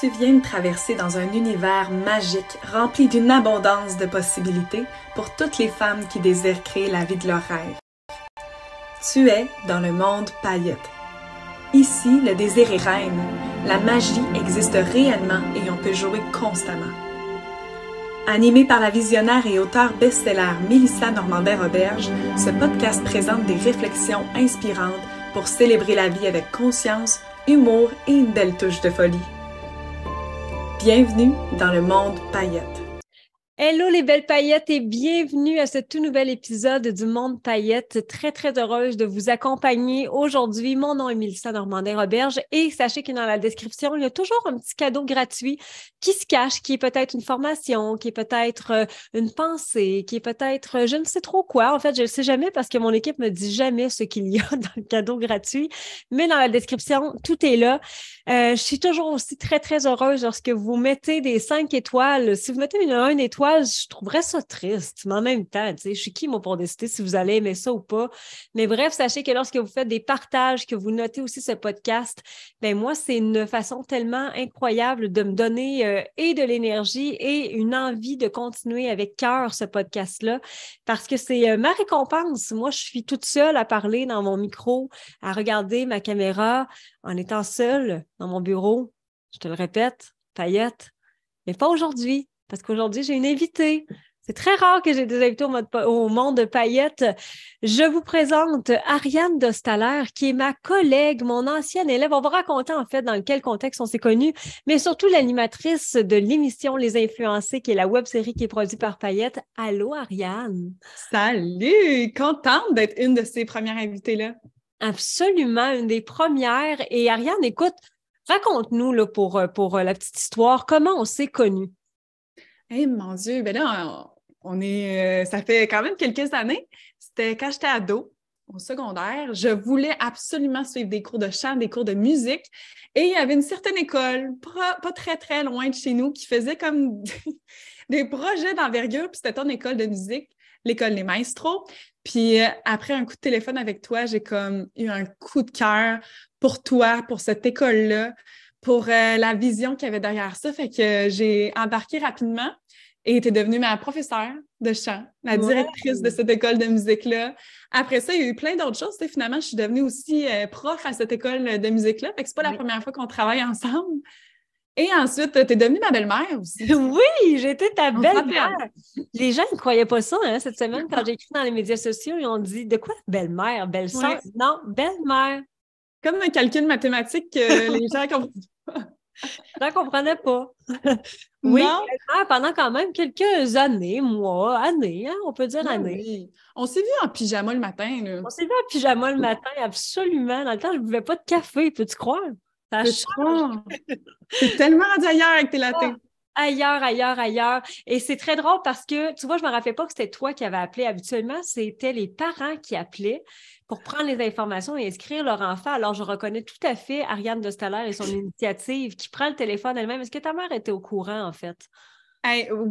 tu viens de traverser dans un univers magique rempli d'une abondance de possibilités pour toutes les femmes qui désirent créer la vie de leur rêve. Tu es dans le monde paillette. Ici, le désir est reine. La magie existe réellement et on peut jouer constamment. Animé par la visionnaire et auteure best-seller Mélissa Normandin-Roberge, ce podcast présente des réflexions inspirantes pour célébrer la vie avec conscience, humour et une belle touche de folie. Bienvenue dans le monde paillette. Hello les belles paillettes et bienvenue à ce tout nouvel épisode du Monde Paillette. Très, très heureuse de vous accompagner aujourd'hui. Mon nom est Mélissa Normandin-Roberge et sachez que dans la description, il y a toujours un petit cadeau gratuit qui se cache, qui est peut-être une formation, qui est peut-être euh, une pensée, qui est peut-être euh, je ne sais trop quoi. En fait, je ne sais jamais parce que mon équipe ne me dit jamais ce qu'il y a dans le cadeau gratuit. Mais dans la description, tout est là. Euh, je suis toujours aussi très, très heureuse lorsque vous mettez des cinq étoiles. Si vous mettez une, une étoile, je trouverais ça triste, mais en même temps, je suis qui, moi, pour décider si vous allez aimer ça ou pas. Mais bref, sachez que lorsque vous faites des partages, que vous notez aussi ce podcast, ben moi, c'est une façon tellement incroyable de me donner euh, et de l'énergie et une envie de continuer avec cœur ce podcast-là, parce que c'est euh, ma récompense. Moi, je suis toute seule à parler dans mon micro, à regarder ma caméra en étant seule dans mon bureau. Je te le répète, paillette, mais pas aujourd'hui parce qu'aujourd'hui, j'ai une invitée. C'est très rare que j'ai des invités au, monde de paillettes. Je vous présente Ariane Dostaler, qui est ma collègue, mon ancienne élève. On va raconter en fait dans quel contexte on s'est connus, mais surtout l'animatrice de l'émission Les Influencés, qui est la web série qui est produite par Paillettes. Allô, Ariane. Salut! Contente d'être une de ces premières invitées-là. Absolument, une des premières. Et Ariane, écoute, raconte-nous pour, euh, pour euh, la petite histoire, comment on s'est connus. Eh, mon Dieu, ben là, on, est, euh, ça fait quand même quelques années. C'était quand j'étais ado, au secondaire, je voulais absolument suivre des cours de chant, des cours de musique. Et il y avait une certaine école, pas, très, très loin de chez nous, qui faisait comme des projets d'envergure. Puis c'était ton école de musique, l'école des maestros. Puis euh, après un coup de téléphone avec toi, j'ai comme eu un coup de cœur pour toi, pour cette école-là, pour euh, la vision qu'il y avait derrière ça. Fait que j'ai embarqué rapidement et t'es devenue ma professeure de chant, la directrice de cette école de musique-là. Après ça, il y a eu plein d'autres choses. finalement, je suis devenue aussi euh, prof à cette école de musique-là. Fait que c'est pas la première fois qu'on travaille ensemble. Et ensuite, tu es devenue ma belle-mère aussi. Oui, j'étais ta belle-mère. Les gens ne croyaient pas ça hein, cette semaine quand j'ai écrit dans les médias sociaux. Ils ont dit De quoi belle-mère Belle-sœur Non, belle-mère. Comme un calcul mathématique les gens J'en comprenais pas. oui. Pendant quand même quelques années, mois, années, hein, on peut dire ah années. On s'est vu en pyjama le matin. On s'est vu en pyjama le matin, absolument. Dans le temps, je ne buvais pas de café, peux-tu croire? Ça change. tellement d'ailleurs ailleurs avec tes ah, là. ailleurs, ailleurs, ailleurs. Et c'est très drôle parce que, tu vois, je ne me rappelais pas que c'était toi qui avais appelé habituellement, c'était les parents qui appelaient pour prendre les informations et inscrire leur enfant. Alors, je reconnais tout à fait Ariane de Staller et son initiative qui prend le téléphone elle-même. Est-ce que ta mère était au courant, en fait?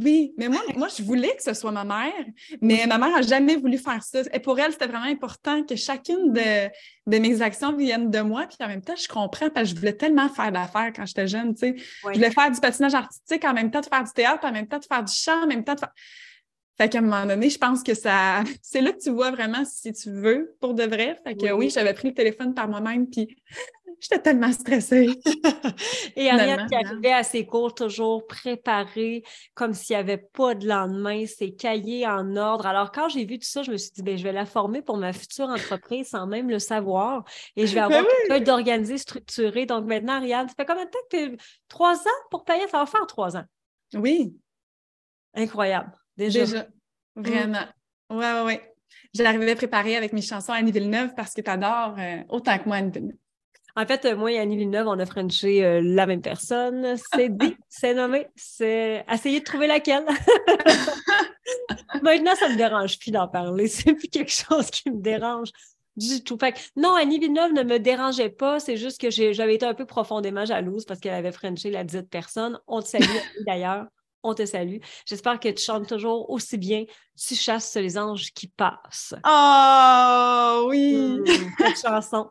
oui, mais moi, je voulais que ce soit ma mère, mais ma mère n'a jamais voulu faire ça. Et pour elle, c'était vraiment important que chacune de, mes actions vienne de moi. Puis en même temps, je comprends parce que je voulais tellement faire d'affaires quand j'étais jeune. Tu Je voulais faire du patinage artistique, en même temps de faire du théâtre, en même temps de faire du chant, en même temps faire. Fait qu'à un moment donné, je pense que ça, c'est là que tu vois vraiment si tu veux pour de vrai. Fait que oui, j'avais pris le téléphone par moi-même, puis j'étais tellement stressée. Et Ariane qui hein. arrivait à ses cours toujours préparée, comme s'il n'y avait pas de lendemain, ses cahiers en ordre. Alors, quand j'ai vu tout ça, je me suis dit, bien, je vais la former pour ma future entreprise sans même le savoir. Et je vais ben avoir quelqu'un oui. d'organisé, structuré. Donc maintenant, Ariane, ça fait combien de temps que tu trois ans pour payer? Ça va faire trois ans. Oui. Incroyable. Déjà. Mm. Vraiment. oui, Ouais, ouais, Je J'arrivais préparée avec mes chansons Annie Villeneuve parce que tu adores euh, autant que moi Annie Villeneuve. En fait, moi et Annie Villeneuve, on a frenché euh, la même personne. C'est dit, c'est nommé, c'est essayer de trouver laquelle. Maintenant, ça ne me dérange plus d'en parler. C'est plus quelque chose qui me dérange du tout. non, Annie Villeneuve ne me dérangeait pas. C'est juste que j'avais été un peu profondément jalouse parce qu'elle avait frenché la dite personne. On te salue d'ailleurs on te salue. J'espère que tu chantes toujours aussi bien. Tu chasses les anges qui passent. Oh oui! Mmh, chanson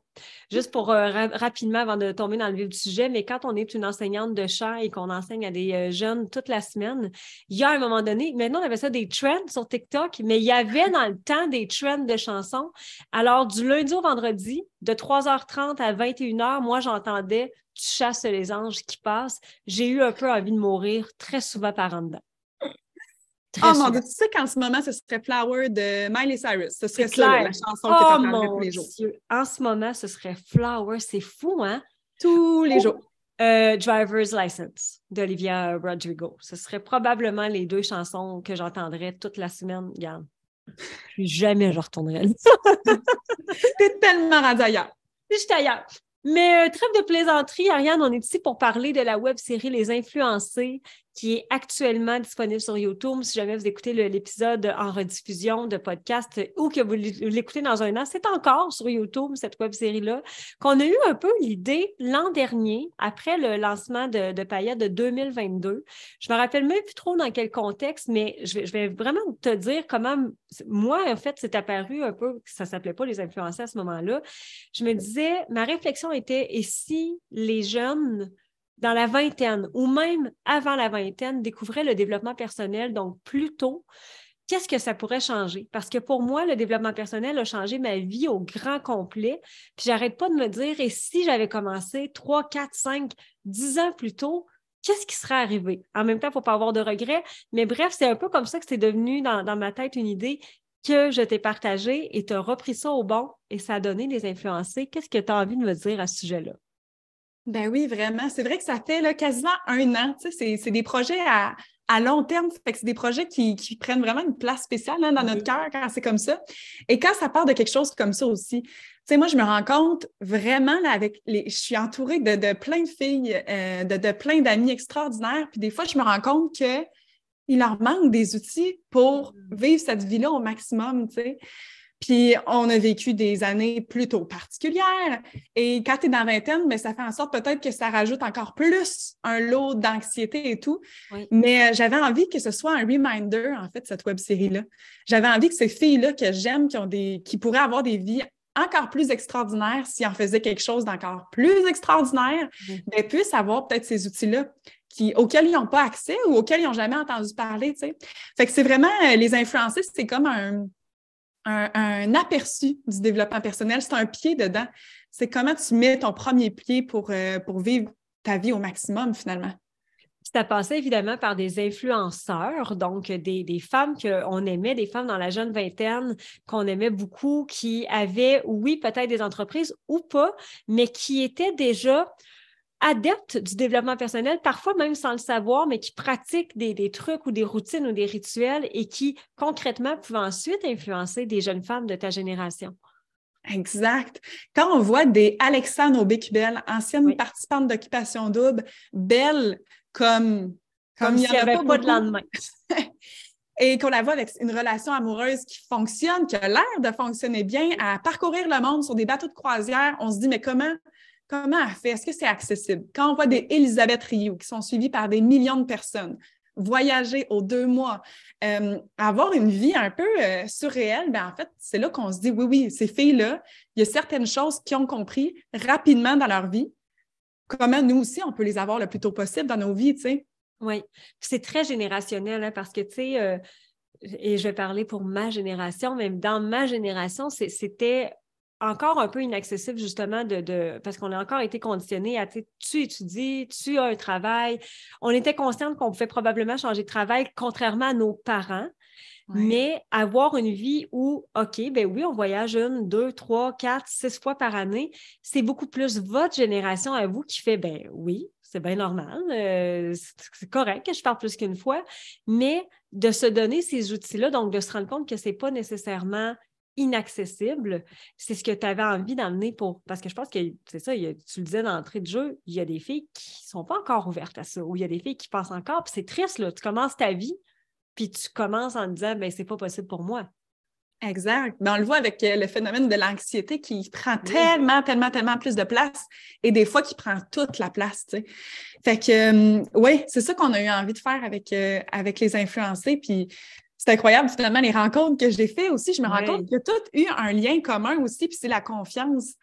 Juste pour euh, rapidement, avant de tomber dans le vif du sujet, mais quand on est une enseignante de chant et qu'on enseigne à des euh, jeunes toute la semaine, il y a un moment donné, maintenant on avait ça des trends sur TikTok, mais il y avait dans le temps des trends de chansons. Alors, du lundi au vendredi, de 3h30 à 21h, moi, j'entendais Tu chasses les anges qui passent. J'ai eu un peu envie de mourir très souvent par en oh mon Dieu, tu sais qu'en ce moment, ce serait Flower de Miley Cyrus. Ce serait la chanson que j'entendrai oh tous les jours. Dieu. En ce moment, ce serait Flower. C'est fou, hein? Tous les oh, jours. Euh, Driver's License d'Olivia Rodrigo. Ce serait probablement les deux chansons que j'entendrais toute la semaine. Regarde. jamais je retournerai. T'es tellement rendue ailleurs. Je suis ailleurs. Mais euh, trêve de plaisanterie, Ariane, on est ici pour parler de la web série Les Influencés qui est actuellement disponible sur YouTube. Si jamais vous écoutez l'épisode en rediffusion de podcast euh, ou que vous l'écoutez dans un an, c'est encore sur YouTube, cette web-série-là, qu'on a eu un peu l'idée l'an dernier, après le lancement de, de de 2022. Je me rappelle même plus trop dans quel contexte, mais je vais, vraiment te dire comment, moi, en fait, c'est apparu un peu, ça ne s'appelait pas les influenceurs à ce moment-là. Je me disais, ma réflexion était, et si les jeunes dans la vingtaine ou même avant la vingtaine découvraient le développement personnel, donc plus tôt, qu'est-ce que ça pourrait changer? Parce que pour moi, le développement personnel a changé ma vie au grand complet. Puis j'arrête pas de me dire, et si j'avais commencé 3, 4, 5, 10 ans plus tôt, qu'est-ce qui serait arrivé? En même temps, il ne faut pas avoir de regrets. Mais bref, c'est un peu comme ça que c'est devenu dans, ma tête une idée que je t'ai partagée et tu as repris ça au bon et ça a donné des influencés. Qu'est-ce que tu as envie de me dire à ce sujet-là? Ben oui, vraiment. C'est vrai que ça fait là, quasiment un an. C'est, des projets à, long terme. c'est des projets qui, prennent vraiment une place spéciale hein, dans notre cœur quand c'est comme ça. Et quand ça part de quelque chose comme ça aussi, moi, je me rends compte vraiment avec les. Je suis entourée de, plein de filles, euh, de, plein d'amis extraordinaires. Puis des fois, je me rends compte que il leur manque des outils pour mmh. vivre cette vie-là au maximum, tu puis on a vécu des années plutôt particulières. Et quand tu es dans la vingtaine, mais ben, ça fait en sorte peut-être que ça rajoute encore plus un lot d'anxiété et tout. Mais euh, j'avais envie que ce soit un reminder, en fait, cette web-série-là. J'avais envie que ces filles-là que j'aime, qui ont des. qui pourraient avoir des vies encore plus extraordinaires si on faisait quelque chose d'encore plus extraordinaire, mais ben, puissent avoir peut-être ces outils-là qui, auxquels ils n'ont pas accès ou auxquels ils n'ont jamais entendu parler. sais, Fait que c'est vraiment, euh, les influencer, c'est comme un, un, aperçu du développement personnel. C'est un pied dedans. C'est comment tu mets ton premier pied pour, euh, pour vivre ta vie au maximum finalement. Ça passait évidemment par des influenceurs, donc des, des femmes qu'on aimait, des femmes dans la jeune vingtaine qu'on aimait beaucoup, qui avaient, oui, peut-être des entreprises ou pas, mais qui étaient déjà adeptes du développement personnel, parfois même sans le savoir, mais qui pratiquent des, trucs ou des routines ou des rituels et qui concrètement peuvent ensuite influencer des jeunes femmes de ta génération. Exact. Quand on voit des Alexandre au ancienne participante d'Occupation Double, belle comme... Comme, il n'y avait, pas, pas de lendemain. et qu'on la voit avec une relation amoureuse qui fonctionne, qui a l'air de fonctionner bien, à parcourir le monde sur des bateaux de croisière, on se dit, mais comment Comment elle fait? Est-ce que c'est accessible? Quand on voit des Elisabeth Rioux qui sont suivies par des millions de personnes, voyager aux deux mois, euh, avoir une vie un peu euh, surréelle, ben en fait, c'est là qu'on se dit oui, oui, ces filles-là, il y a certaines choses qui ont compris rapidement dans leur vie. Comment nous aussi, on peut les avoir le plus tôt possible dans nos vies, tu sais? Oui, c'est très générationnel hein, parce que, tu sais, euh, et je vais parler pour ma génération, même dans ma génération, c'était encore un peu inaccessible, justement, de, parce qu'on a encore été conditionné à tu étudies, tu as un travail. On était consciente qu'on pouvait probablement changer de travail, contrairement à nos parents. Mais avoir une vie où, OK, ben oui, on voyage une, deux, trois, quatre, six fois par année, c'est beaucoup plus votre génération à vous qui fait, ben oui, c'est bien normal, euh, c'est correct que je parle plus qu'une fois, mais de se donner ces outils-là, donc de se rendre compte que ce n'est pas nécessairement inaccessible, c'est ce que tu avais envie d'amener pour. Parce que je pense que c'est ça, tu le disais dans l'entrée de jeu, il y a des filles qui ne sont pas encore ouvertes à ça, ou il y a des filles qui passent encore, puis c'est triste, là. Tu commences ta vie, puis tu commences en te disant, ben c'est pas possible pour moi. Exact. Ben, on le voit avec euh, le phénomène de l'anxiété qui prend tellement, tellement, tellement plus de place et des fois qui prend toute la place. Fait que, euh, oui, c'est ça qu'on a eu envie de faire avec, euh, avec les influencés. Puis c'est incroyable, finalement, les rencontres que j'ai faites aussi. Je me rends compte que y toutes eu un lien commun aussi, puis c'est la confiance.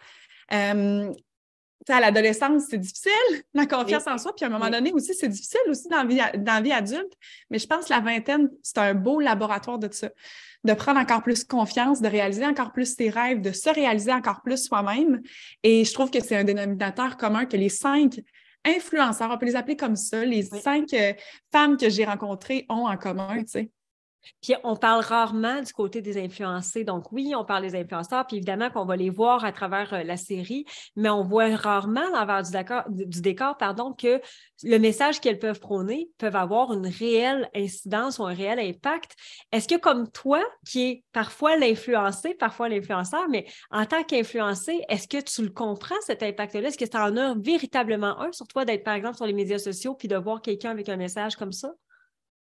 à l'adolescence, c'est difficile, la confiance en soi. Puis à un moment donné aussi, c'est difficile aussi dans la, vie, dans vie adulte. Mais je pense que la vingtaine, c'est un beau laboratoire de ça. De prendre encore plus confiance, de réaliser encore plus ses rêves, de se réaliser encore plus soi-même. Et je trouve que c'est un dénominateur commun que les cinq influenceurs, on peut les appeler comme ça, les cinq euh, femmes que j'ai rencontrées ont en commun, tu sais. Puis on parle rarement du côté des influencés. Donc oui, on parle des influenceurs, puis évidemment qu'on va les voir à travers euh, la série, mais on voit rarement l'envers du, du, décor pardon, que le message qu'elles peuvent prôner peut avoir une réelle incidence ou un réel impact. Est-ce que comme toi, qui es parfois l'influencé, parfois l'influenceur, mais en tant qu'influencé, est-ce que tu le comprends, cet impact-là? Est-ce que c'est en a véritablement un sur toi d'être, par exemple, sur les médias sociaux, puis de voir quelqu'un avec un message comme ça?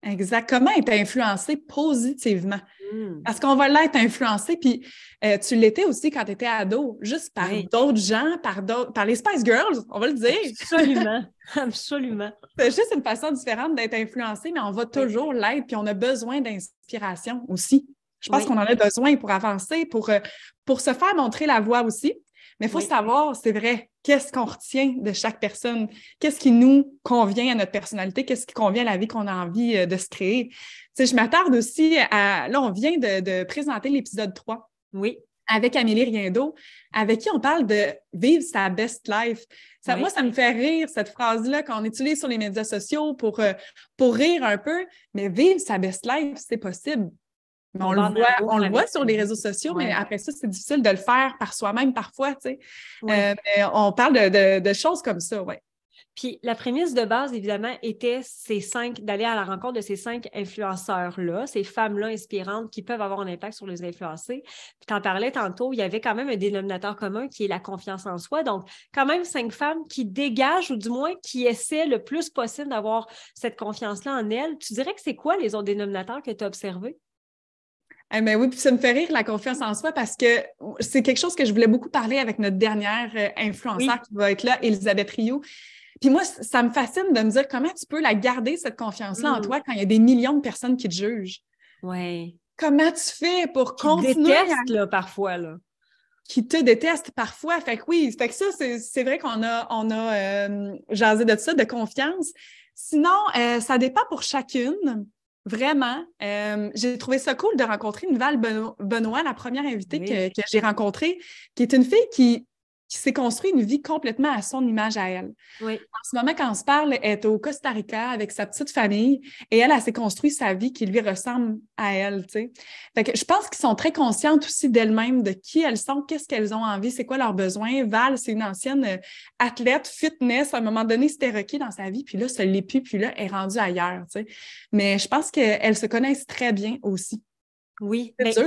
Exact. Comment être influencé positivement? Hmm. Parce qu'on va l'être influencé, puis euh, tu l'étais aussi quand tu étais ado, juste par d'autres gens, par d'autres, par les Spice Girls, on va le dire. Absolument. Absolument. C'est juste une façon différente d'être influencé, mais on va toujours l'être, puis on a besoin d'inspiration aussi. Je pense qu'on en a besoin pour avancer, pour, euh, pour se faire montrer la voie aussi. Mais il faut savoir, c'est vrai, qu'est-ce qu'on retient de chaque personne, qu'est-ce qui nous convient à notre personnalité, qu'est-ce qui convient à la vie qu'on a envie euh, de se créer. je m'attarde aussi à... Là, on vient de, présenter l'épisode 3. Oui avec Amélie Riendo, avec qui on parle de vivre sa best life. Moi, ça me fait rire, cette phrase-là, qu'on utilise sur les médias sociaux pour, euh, pour rire un peu, mais vivre sa best life, c'est possible on, le, voit, sur les réseaux sociaux, mais après ça, c'est difficile de le faire par soi-même parfois. Tu sais. Euh, on parle de, de, choses comme ça, oui. Puis la prémisse de base, évidemment, était ces cinq, d'aller à la rencontre de ces cinq influenceurs-là, ces femmes-là inspirantes qui peuvent avoir un impact sur les influencés. Puis en parlais tantôt, il y avait quand même un dénominateur commun qui est la confiance en soi. Donc, quand même cinq femmes qui dégagent ou du moins qui essaient le plus possible d'avoir cette confiance-là en elles. Tu dirais que c'est quoi les autres dénominateurs que tu as observés? Eh ben oui, puis ça me fait rire la confiance en soi parce que c'est quelque chose que je voulais beaucoup parler avec notre dernière euh, influenceur qui va être là, Elisabeth Rio. Puis moi, ça me fascine de me dire comment tu peux la garder, cette confiance-là en mm. toi, quand il y a des millions de personnes qui te jugent. Oui. Comment tu fais pour continuer? Déteste, là, parfois, là. Qui te déteste parfois. Fait que oui, fait que ça, c'est vrai qu'on a, on a euh, jasé de ça, de confiance. Sinon, euh, ça dépend pour chacune. Vraiment. Euh, j'ai trouvé ça cool de rencontrer une val Benoît, la première invitée que j'ai rencontrée, qui est une fille qui, qui s'est construit une vie complètement à son image à elle. En ce moment, quand on se parle, elle est au Costa Rica avec sa petite famille et elle, elle, s'est construit sa vie qui lui ressemble à elle. Fait que je pense qu'ils sont très conscientes aussi d'elles-mêmes, de qui elles sont, qu'est-ce qu'elles ont envie, c'est quoi leurs besoins. Val, c'est une ancienne euh, athlète, fitness. À un moment donné, c'était requis dans sa vie, puis là, ça l'est plus, puis là, est rendue ailleurs. Mais je pense qu'elles se connaissent très bien aussi. Oui, connaître.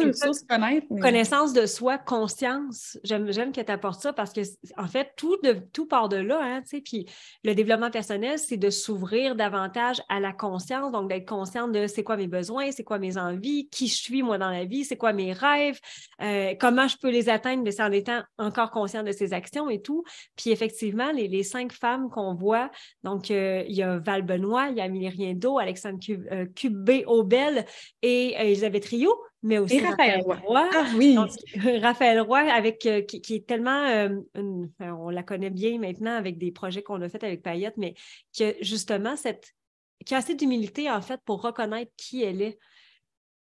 Connaissance de soi, conscience. J'aime que tu apportes ça parce que, en fait, tout, de, tout part de là. Hein, puis le développement personnel, c'est de s'ouvrir davantage à la conscience, donc d'être consciente de c'est quoi mes besoins, c'est quoi mes envies, qui je suis moi dans la vie, c'est quoi mes rêves, euh, comment je peux les atteindre, mais c'est en étant encore conscient de ses actions et tout. Puis effectivement, les, cinq femmes qu'on voit, donc euh, il y a Val Benoît, il y a Amélie Riendo, Alexandre euh, Cubé-Aubel et Elisabeth Rio mais aussi Raphaël, Roy. Ah Raphaël Roy, avec, euh, qui, est tellement, euh, on la connaît bien maintenant avec des projets qu'on a fait avec Payotte, mais que justement, cette, qui a assez d'humilité en fait pour reconnaître qui elle est.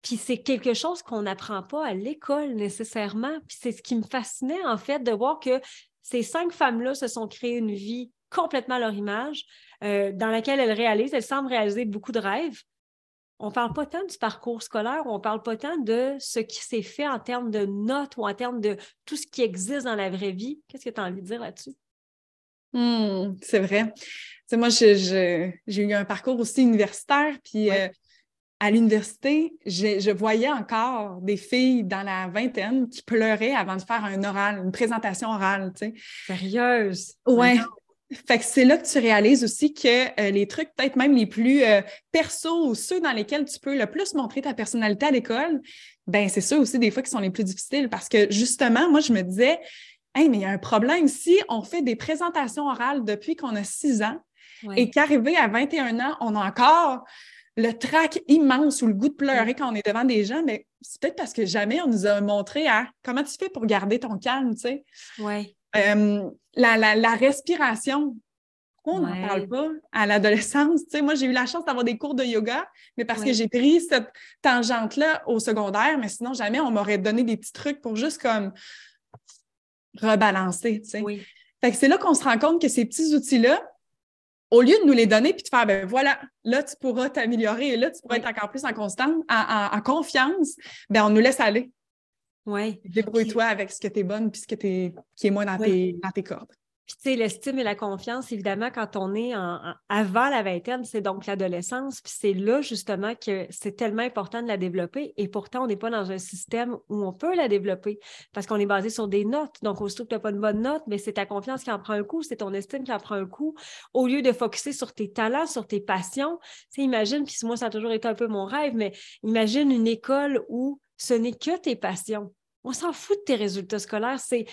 Puis c'est quelque chose qu'on n'apprend pas à l'école nécessairement. Puis c'est ce qui me fascinait en fait de voir que ces cinq femmes-là se sont créées une vie complètement à leur image, euh, dans laquelle elles réalisent, elles semblent réaliser beaucoup de rêves, on ne parle pas tant du parcours scolaire, on ne parle pas tant de ce qui s'est fait en termes de notes ou en termes de tout ce qui existe dans la vraie vie. Qu'est-ce que tu as envie de dire là-dessus? Mmh, c'est vrai. moi, j'ai eu un parcours aussi universitaire, puis euh, à l'université, je voyais encore des filles dans la vingtaine qui pleuraient avant de faire un oral, une présentation orale. Sérieuse? Oui. Fait que c'est là que tu réalises aussi que euh, les trucs, peut-être même les plus euh, persos ou ceux dans lesquels tu peux le plus montrer ta personnalité à l'école, ben c'est ceux aussi des fois qui sont les plus difficiles parce que justement, moi, je me disais, mais il y a un problème si on fait des présentations orales depuis qu'on a six ans et qu'arrivé à 21 ans, on a encore le trac immense ou le goût de pleurer quand on est devant des gens, mais ben, c'est peut-être parce que jamais on nous a montré à comment tu fais pour garder ton calme, tu sais. Oui. Euh, la, la, respiration, on n'en parle pas à l'adolescence. moi, j'ai eu la chance d'avoir des cours de yoga, mais parce que j'ai pris cette tangente-là au secondaire, mais sinon, jamais on m'aurait donné des petits trucs pour juste comme rebalancer. c'est là qu'on se rend compte que ces petits outils-là, au lieu de nous les donner puis de faire, ben voilà, là, tu pourras t'améliorer et là, tu pourras être encore plus en, constante, en confiance, ben on nous laisse aller. Ouais. Débrouille-toi avec ce que tu es bonne puis ce es, qui est moins dans, tes, cordes. Puis, tu sais, l'estime et la confiance, évidemment, quand on est en, avant la vingtaine, c'est donc l'adolescence. Puis, c'est là, justement, que c'est tellement important de la développer. Et pourtant, on n'est pas dans un système où on peut la développer parce qu'on est basé sur des notes. Donc, aussitôt que tu n'as pas de bonne note, mais c'est ta confiance qui en prend un coup, c'est ton estime qui en prend un coup. Au lieu de focuser sur tes talents, sur tes passions, tu sais, imagine, puis moi, ça a toujours été un peu mon rêve, mais imagine une école où ce n'est que tes passions. On s'en fout de tes résultats scolaires. C'est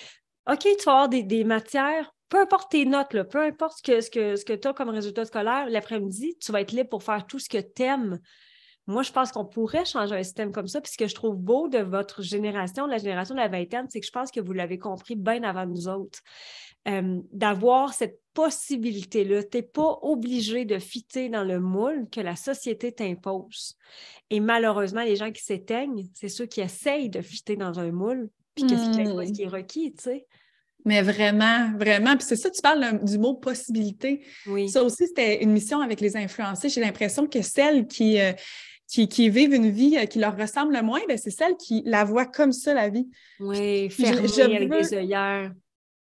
OK, tu vas avoir des, matières, peu importe tes notes, peu importe ce que, ce que, ce que tu as comme résultat scolaire, l'après-midi, tu vas être libre pour faire tout ce que tu aimes. Moi, je pense qu'on pourrait changer un système comme ça. Puis ce que je trouve beau de votre génération, de la génération de la vingtaine, c'est que je pense que vous l'avez compris bien avant nous autres. Euh, d'avoir cette possibilité-là. Tu n'es pas obligé de fitter dans le moule que la société t'impose. Et malheureusement, les gens qui s'éteignent, c'est ceux qui essayent de fitter dans un moule, puis qu'est-ce hmm. qui est requis, tu sais. Mais vraiment, vraiment. Puis c'est ça, tu parles du mot possibilité. Oui. Ça aussi, c'était une mission avec les influencés. J'ai l'impression que celles qui, euh, qui, vivent une vie euh, qui leur ressemble le moins, ben, c'est celles qui la voient comme ça, la vie. Oui, faire des œillères.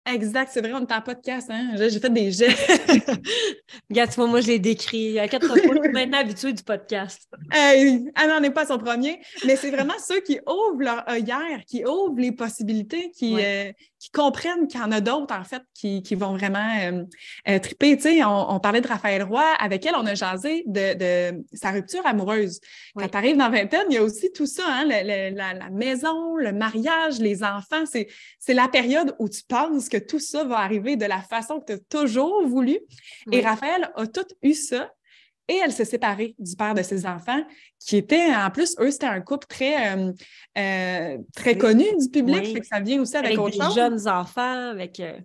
Exact, c'est vrai, on est en podcast, hein? J'ai fait des jets. Regarde, tu vois, moi, je l'ai décrit à quatre fois. Je suis maintenant habituée du podcast. Hey, ah non, on n'est pas son premier, mais c'est vraiment ceux qui ouvrent leur œillère, qui ouvrent les possibilités, qui, euh, qui comprennent qu'il y en a d'autres, en fait, qui, vont vraiment euh, euh, triper. Tu sais, on, parlait de Raphaël Roy, avec elle, on a jasé de, sa rupture amoureuse. Quand tu arrives dans vingtaine, il y a aussi tout ça, hein, la, maison, le mariage, les enfants. C'est, c'est la période où tu penses que tout ça va arriver de la façon que tu as toujours voulu. Et Raphaël a tout eu ça et elle s'est séparée du père de ses enfants, qui était, en plus, eux, c'était un couple très, euh, euh, très connu du public, fait que ça vient aussi avec, avec des jeunes enfants, avec... Euh,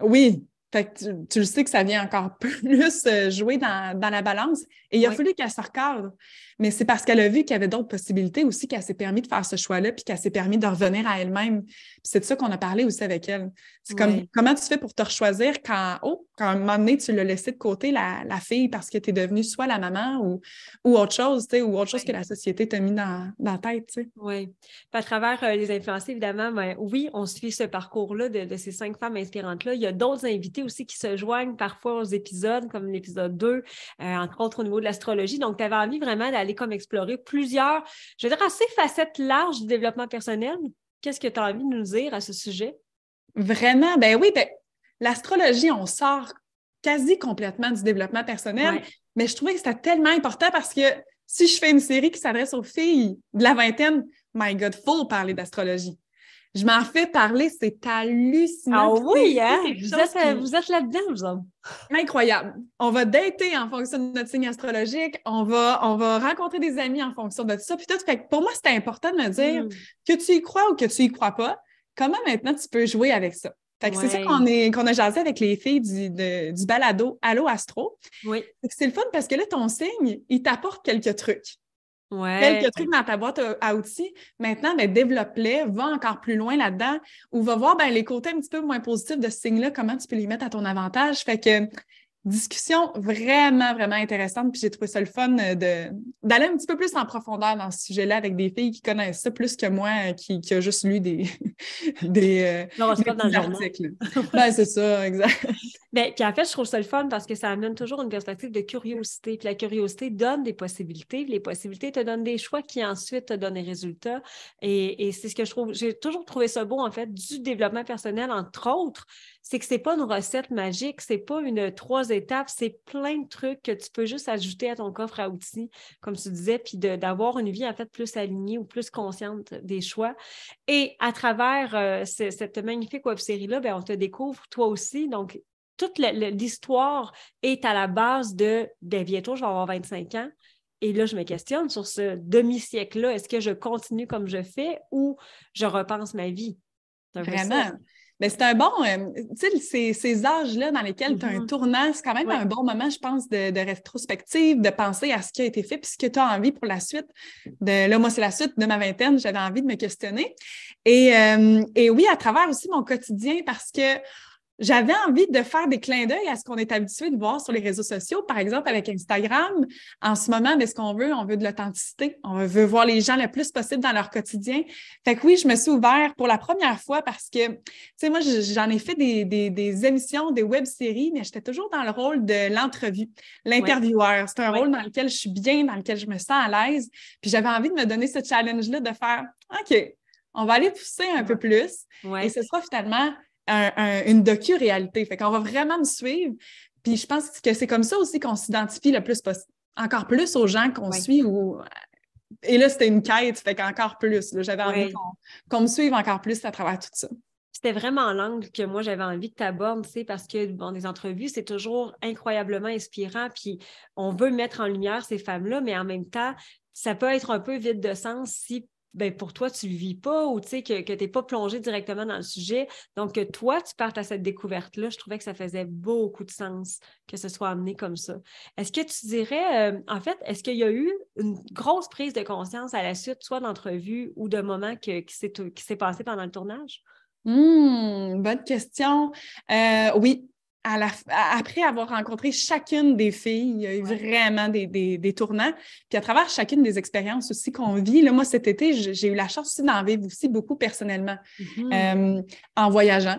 oui, fait tu, le sais que ça vient encore plus euh, jouer dans, la balance. Et il a fallu qu'elle se recadre. Mais c'est parce qu'elle a vu qu'il y avait d'autres possibilités aussi qu'elle s'est permis de faire ce choix-là, puis qu'elle s'est permis de revenir à elle-même. c'est de ça qu'on a parlé aussi avec elle. C'est comme comment tu fais pour te rechoisir quand, oh, quand à un moment donné, tu l'as laissé de côté, la, fille, parce que tu es devenue soit la maman ou, ou autre chose, ou autre chose que la société t'a mis dans, la tête. Oui. Puis à travers euh, les influencés, évidemment, ben, oui, on suit ce parcours-là de ces cinq femmes inspirantes-là. Il y a d'autres invités aussi qui se joignent parfois aux épisodes, comme l'épisode 2, euh, entre autres au niveau de l'astrologie. Donc, tu avais envie vraiment d'aller comme explorer plusieurs, je veux dire, assez facettes larges du développement personnel. Qu'est-ce que tu as envie de nous dire à ce sujet? Vraiment, ben oui, ben, l'astrologie, on sort quasi complètement du développement personnel, mais je trouvais que c'était tellement important parce que si je fais une série qui s'adresse aux filles de la vingtaine, my God, faut parler d'astrologie. Je m'en fais parler, c'est hallucinant. Ah oui, hein? euh, vous, êtes, là-dedans, vous autres. Incroyable. On va dater en fonction de notre signe astrologique, on va, on va rencontrer des amis en fonction de ça. Puis fait pour moi, c'était important de me dire hmm. que tu y crois ou que tu y crois pas, comment maintenant tu peux jouer avec ça? Fait que c'est ça qu'on a jasé avec les filles du, du balado Allo Astro. Oui. C'est le fun parce que là, ton signe, il t'apporte quelques trucs. Quelques trucs dans ta boîte euh, à outils. Maintenant, ben, développe-les, va encore plus loin là-dedans ou va voir ben, les côtés un petit peu moins positifs de ce signe-là, comment tu peux les mettre à ton avantage. Fait que discussion vraiment, vraiment intéressante. Puis j'ai trouvé ça le fun euh, d'aller un petit peu plus en profondeur dans ce sujet-là avec des filles qui connaissent ça plus que moi, euh, qui, qui a juste lu des, des, des, des articles. ben, c'est ça, exact. Mais ben, puis en fait, je trouve ça le fun parce que ça amène toujours une perspective de curiosité. Puis la curiosité donne des possibilités. Les possibilités te donnent des choix qui ensuite te donnent des résultats. Et, c'est ce que je trouve. J'ai toujours trouvé ça beau, en fait, du développement personnel, entre autres. C'est que ce n'est pas une recette magique, Ce n'est pas une trois étapes, c'est plein de trucs que tu peux juste ajouter à ton coffre à outils, comme tu disais, puis d'avoir une vie, en fait, plus alignée ou plus consciente des choix. Et à travers euh, cette magnifique web-série-là, ben, on te découvre toi aussi. Donc, toute l'histoire est à la base de, ben, bientôt, je vais avoir 25 ans. Et là, je me questionne sur ce demi-siècle-là. Est-ce que je continue comme je fais ou je repense ma vie? Vraiment. Mais c'est un bon, euh, tu sais, ces, âges-là dans lesquels tu as un mm-hmm. tournant, c'est quand même un bon moment, je pense, de, rétrospective, de penser à ce qui a été fait puis ce que tu as envie pour la suite. De, là, moi, c'est la suite de ma vingtaine, j'avais envie de me questionner. Et, euh, et oui, à travers aussi mon quotidien, parce que j'avais envie de faire des clins d'œil à ce qu'on est habitué de voir sur les réseaux sociaux, par exemple avec Instagram. En ce moment, mais ben, ce qu'on veut, on veut de l'authenticité, on veut voir les gens le plus possible dans leur quotidien. Fait que oui, je me suis ouverte pour la première fois parce que, tu sais, moi, j'en ai fait des, émissions, des web-séries, mais j'étais toujours dans le rôle de l'entrevue, l'intervieweur. C'est un rôle dans lequel je suis bien, dans lequel je me sens à l'aise. Puis j'avais envie de me donner ce challenge-là de faire, OK, on va aller pousser un peu plus. Et ce sera finalement une docu-réalité. Fait qu'on va vraiment me suivre. Puis je pense que c'est comme ça aussi qu'on s'identifie le plus possible, encore plus aux gens qu'on suit ou et là, c'était une quête, fait qu'encore plus. J'avais envie qu'on me suive encore plus à travers tout ça. C'était vraiment l'angle que moi, j'avais envie que tu abordes, parce que, bon, des entrevues, c'est toujours incroyablement inspirant, puis on veut mettre en lumière ces femmes-là, mais en même temps, ça peut être un peu vide de sens si ben, pour toi, tu ne le vis pas ou que, que tu n'es pas plongé directement dans le sujet. Donc, que toi, tu partes à cette découverte-là, je trouvais que ça faisait beaucoup de sens que ce soit amené comme ça. Est-ce que tu dirais, euh, en fait, est-ce qu'il y a eu une grosse prise de conscience à la suite, soit d'entrevue ou de moments que, qui s'est passé pendant le tournage? Mmh, bonne question. Euh, oui, après avoir rencontré chacune des filles, il y a eu vraiment des, tournants. Puis à travers chacune des expériences aussi qu'on vit, là, moi cet été, j'ai eu la chance aussi d'en vivre aussi beaucoup personnellement mm-hmm. euh, en voyageant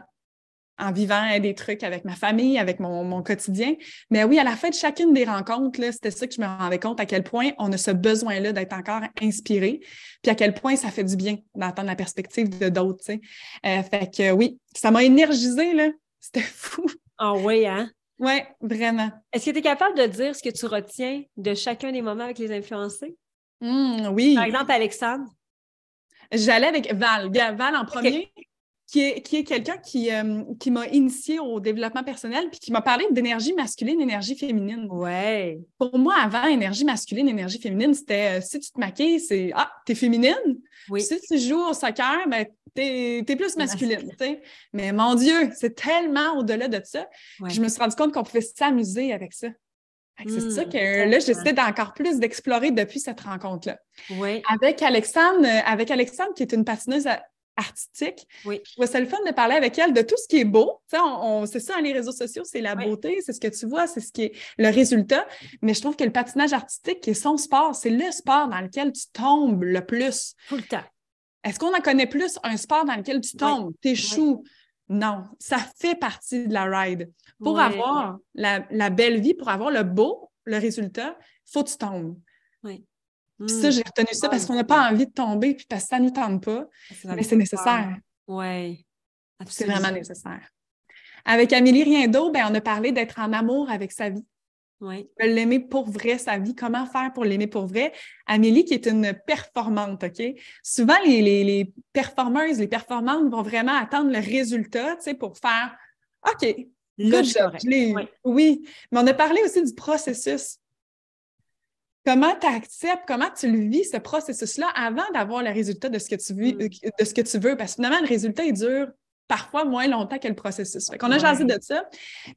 en vivant euh, des trucs avec ma famille, avec mon, quotidien. Mais oui, à la fin de chacune des rencontres, c'était ça que je me rendais compte à quel point on a ce besoin-là d'être encore inspiré, puis à quel point ça fait du bien d'entendre la perspective de d'autres. Euh, fait que oui, ça m'a énergisé. là. C'était fou. Ah oui, hein? Oui, vraiment. Est-ce que tu es capable de dire ce que tu retiens de chacun des moments avec les influencés? Hmm, oui. Par exemple, Alexandre? J'allais avec Val. Val en premier qui est, quelqu'un qui, euh, qui m'a initié au développement personnel, puis qui m'a parlé d'énergie masculine, énergie féminine. Ouais. Pour moi, avant, énergie masculine, énergie féminine, c'était euh, si tu te maquilles, c'est Ah, t'es féminine. Oui. Si tu joues au soccer, ben, t'es es plus masculine. Mais mon Dieu, c'est tellement au-delà de ça. Je me suis rendu compte qu'on pouvait s'amuser avec ça. C'est mmh, ça que euh, là, j'essaie d'encore plus d'explorer depuis cette rencontre-là. Oui. Avec Alexandre, avec Alexandre, qui est une patineuse artistique. Oui. Je le fun de parler avec elle de tout ce qui est beau. on, c'est ça, hein, les réseaux sociaux, c'est la beauté, c'est ce que tu vois, c'est ce qui est le résultat. Mais je trouve que le patinage artistique, qui est son sport, c'est le sport dans lequel tu tombes le plus. Tout le temps. Est-ce qu'on en connaît plus un sport dans lequel tu tombes, tu t'échoues? Non, ça fait partie de la ride. Pour avoir la, belle vie, pour avoir le beau, le résultat, faut que tu tombes. Oui. Puis hmm. ça, j'ai retenu ça parce qu'on n'a pas envie de tomber, puis parce que ça ne nous tente pas. Ah, mais c'est nécessaire. Oui. C'est vraiment nécessaire. Avec Amélie Riendo, ben, on a parlé d'être en amour avec sa vie. Oui. peut l'aimer pour vrai, sa vie. Comment faire pour l'aimer pour vrai? Amélie, qui est une performante, OK? Souvent, les, les, les performeuses, les performantes vont vraiment attendre le résultat, tu sais, pour faire OK. Le job oui. Mais on a parlé aussi du processus. Comment tu acceptes, comment tu vis, ce processus-là, avant d'avoir le résultat de ce, que tu mm. euh, de ce que tu veux? Parce que finalement, le résultat, il dure parfois moins longtemps que le processus. On a jasé de ça.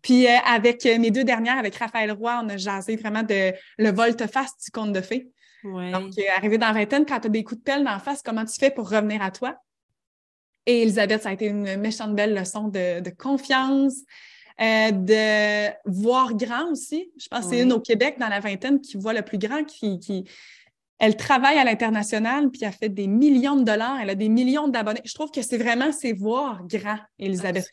Puis euh, avec mes deux dernières, avec Raphaël Roy, on a jasé vraiment de le volte-face du conte de fées. Donc, euh, arrivé dans la vingtaine, quand tu as des coups de pelle dans face, comment tu fais pour revenir à toi? Et Elisabeth, ça a été une méchante belle leçon de, de confiance, euh, de voir grand aussi. Je pense que c'est une au Québec dans la vingtaine qui voit le plus grand, qui, elle travaille à l'international, puis a fait des millions de dollars, elle a des millions d'abonnés. Je trouve que c'est vraiment, ces voir grand, Elisabeth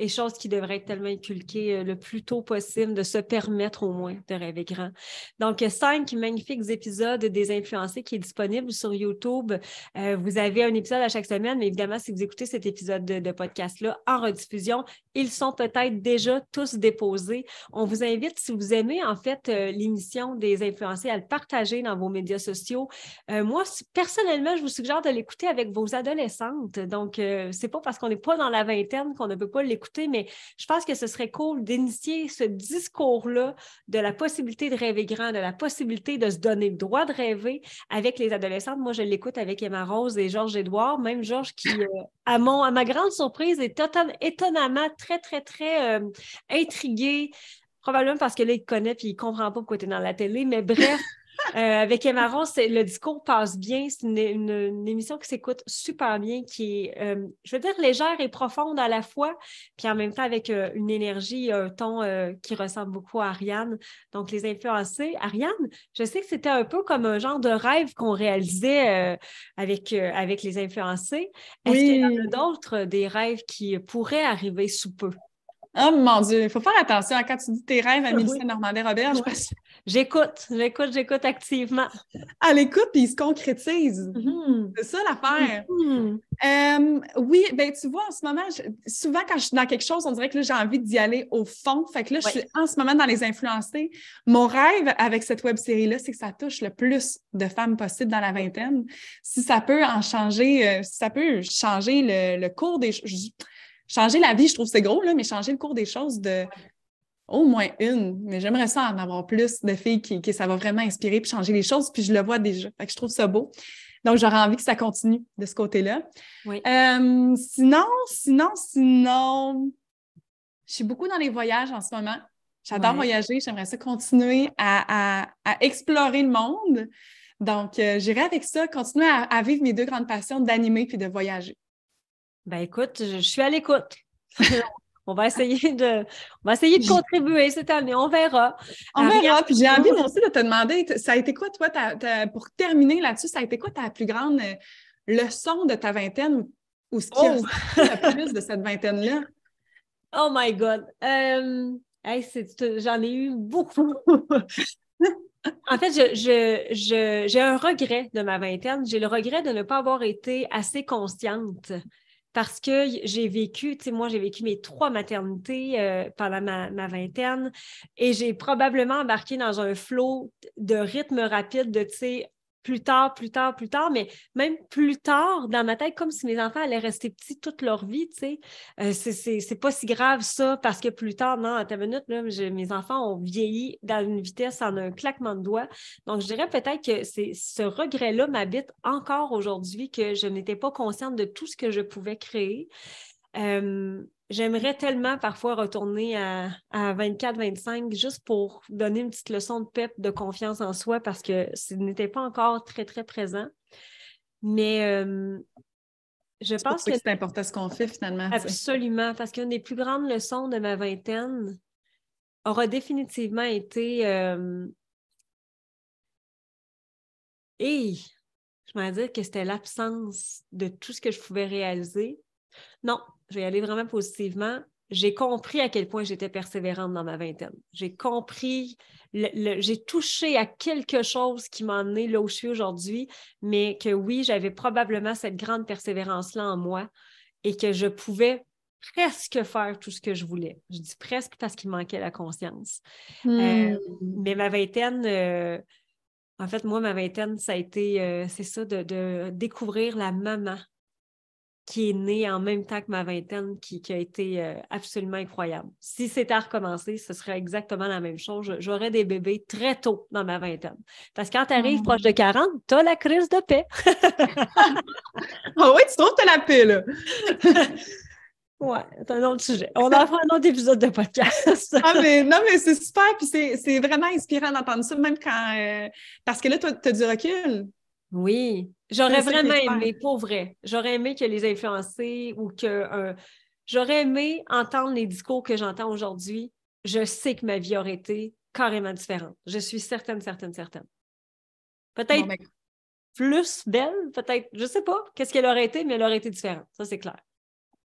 et chose qui devrait être tellement inculquée euh, le plus tôt possible, de se permettre au moins de rêver grand. Donc, euh, cinq magnifiques épisodes des influencés qui est disponible sur YouTube. Euh, vous avez un épisode à chaque semaine, mais évidemment, si vous écoutez cet épisode de, podcast-là en rediffusion, ils sont peut-être déjà tous déposés. On vous invite, si vous aimez en fait l'émission des influencés, à le partager dans vos médias sociaux. moi, personnellement, je vous suggère de l'écouter avec vos adolescentes. Donc, c'est pas parce qu'on n'est pas dans la vingtaine qu'on ne peut pas l'écouter mais je pense que ce serait cool d'initier ce discours-là de la possibilité de rêver grand, de la possibilité de se donner le droit de rêver avec les adolescentes. Moi, je l'écoute avec Emma Rose et Georges Édouard, même Georges qui, euh, à, mon, à ma grande surprise, est totalement, étonnamment très, très, très euh, intrigué probablement parce que là, il connaît et il ne comprend pas pourquoi tu es dans la télé, mais bref, Euh, avec Emma c'est le discours passe bien. C'est une, émission qui s'écoute super bien, qui est, euh, je veux dire, légère et profonde à la fois, puis en même temps avec euh, une énergie, un ton qui ressemble beaucoup à Ariane. Donc, les influencés. Ariane, je sais que c'était un peu comme un genre de rêve qu'on réalisait avec, avec les influencés. Est-ce qu'il y en a d'autres, des rêves qui pourraient arriver sous peu? Oh mon Dieu, il faut faire attention. Quand tu dis tes rêves à Mélissa Normandais-Robert, je J'écoute, j'écoute, j'écoute activement. À l'écoute, puis il se concrétise. Mm-hmm. C'est ça l'affaire. Mm-hmm. Euh, oui, ben tu vois, en ce moment, souvent quand je suis dans quelque chose, on dirait que j'ai envie d'y aller au fond. Fait que là, je suis en ce moment dans les influencés. Mon rêve avec cette web série-là, c'est que ça touche le plus de femmes possible dans la vingtaine. Si ça peut en changer, euh, si ça peut changer le, cours des choses changer la vie, je trouve c'est gros, là, mais changer le cours des choses de, au moins une, mais j'aimerais ça en avoir plus de filles qui, ça va vraiment inspirer puis changer les choses, puis je le vois déjà. Fait que je trouve ça beau. Donc, j'aurais envie que ça continue de ce côté-là. Oui. Euh, sinon, sinon, sinon, je suis beaucoup dans les voyages en ce moment. J'adore voyager, j'aimerais ça continuer à, explorer le monde. Donc, euh, j'irai avec ça, continuer à, vivre mes deux grandes passions d'animer puis de voyager. Ben écoute, je suis à l'écoute. on va essayer de, on va essayer de contribuer cette année. On verra. On euh, verra. j'ai envie aussi de te demander, ça a été quoi, toi, pour terminer là-dessus, ça a été quoi ta plus grande euh, leçon de ta vingtaine ou ce qui oh! plus de cette vingtaine-là? Oh my God! Euh, j'en ai eu beaucoup. en fait, j'ai je, je, un regret de ma vingtaine. J'ai le regret de ne pas avoir été assez consciente parce que j'ai vécu, tu sais, moi, j'ai vécu mes trois maternités euh, pendant ma, ma, vingtaine et j'ai probablement embarqué dans un flot de rythme rapide de, tu sais, plus tard, plus tard, plus tard, mais même plus tard dans ma tête, comme si mes enfants allaient rester petits toute leur vie, tu sais. Euh, c'est pas si grave ça, parce que plus tard, non, à ta minute, mes enfants ont vieilli dans une vitesse en un claquement de doigts. Donc, je dirais peut-être que ce regret-là m'habite encore aujourd'hui, que je n'étais pas consciente de tout ce que je pouvais créer. Euh, j'aimerais tellement parfois retourner à, 24-25 juste pour donner une petite leçon de pep, de confiance en soi, parce que ce n'était pas encore très, très présent. Mais euh, je pense que, c'est important ce qu'on fait finalement. Absolument, parce qu'une des plus grandes leçons de ma vingtaine aura définitivement été... Euh... Et je m'en dire que c'était l'absence de tout ce que je pouvais réaliser. Non, je vais y aller vraiment positivement, j'ai compris à quel point j'étais persévérante dans ma vingtaine. J'ai compris, j'ai touché à quelque chose qui m'a emmené là où je suis aujourd'hui, mais que oui, j'avais probablement cette grande persévérance-là en moi et que je pouvais presque faire tout ce que je voulais. Je dis presque parce qu'il manquait la conscience. Euh, hmm. mais ma vingtaine, euh, en fait, moi, ma vingtaine, ça a été, euh, c'est ça, de, découvrir la maman qui est née en même temps que ma vingtaine, qui, a été euh, absolument incroyable. Si c'était à recommencer, ce serait exactement la même chose. J'aurais des bébés très tôt dans ma vingtaine. Parce que quand tu arrives mm-hmm. proche de 40, tu as la crise de paix. ah oui, tu trouves que tu la paix, là. Ouais, c'est un autre sujet. On en fera un autre épisode de podcast. Ah, non, mais c'est super. Puis c'est vraiment inspirant d'entendre ça, même quand. Euh, parce que là, tu as du recul. Oui, j'aurais vraiment aimé, pour vrai. J'aurais aimé que les influencés ou que j'aurais aimé entendre les discours que j'entends aujourd'hui. Je sais que ma vie aurait été carrément différente. Je suis certaine, certaine, certaine. Peut-être ben, plus belle, peut-être, je sais pas qu'est-ce qu'elle aurait été, mais elle aurait été différente. Ça, c'est clair.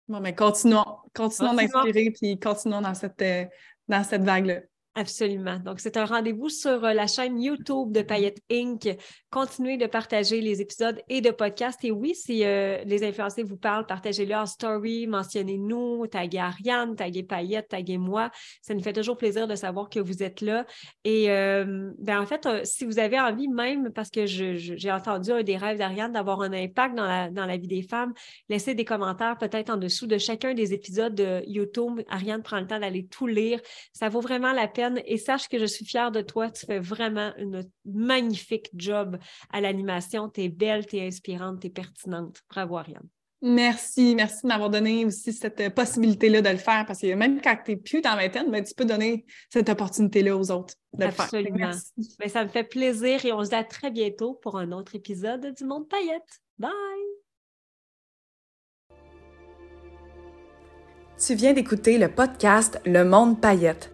Bon, mais ben, continuons. Continuons, d'inspirer puis continuons dans cette, euh, dans cette vague-là. Absolument. Donc, c'est un rendez-vous sur euh, la chaîne YouTube de Payette Inc. Continuez de partager les épisodes et de podcasts. Et oui, si euh, les influencés vous parlent, partagez-le en story, mentionnez-nous, taguez Ariane, taguez Payette, taguez moi. Ça nous fait toujours plaisir de savoir que vous êtes là. Et euh, ben, en fait, si vous avez envie, même parce que j'ai entendu un des rêves d'Ariane d'avoir un impact dans la, dans la vie des femmes, laissez des commentaires peut-être en dessous de chacun des épisodes de YouTube. Ariane prend le temps d'aller tout lire. Ça vaut vraiment la peine et sache que je suis fière de toi. Tu fais vraiment une magnifique job à l'animation. Tu es belle, tu es inspirante, tu es pertinente. Bravo, Ariane. Merci, merci de m'avoir donné aussi cette euh, possibilité-là de le faire parce que même quand tu es plus dans vingtaine, tête ben, tu peux donner cette opportunité-là aux autres de Absolument. le faire. Absolument. Ben, ça me fait plaisir et on se dit à très bientôt pour un autre épisode du Monde Paillette. Bye! Tu viens d'écouter le podcast Le Monde Paillette.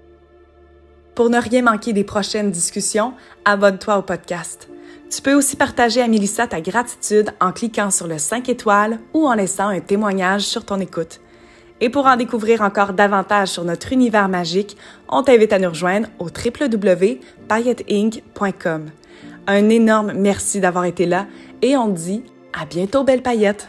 Pour ne rien manquer des prochaines discussions, abonne-toi au podcast. Tu peux aussi partager à Mélissa ta gratitude en cliquant sur le 5 étoiles ou en laissant un témoignage sur ton écoute. Et pour en découvrir encore davantage sur notre univers magique, on t'invite à nous rejoindre au www.payetteinc.com. Un énorme merci d'avoir été là et on dit à bientôt, belle paillette!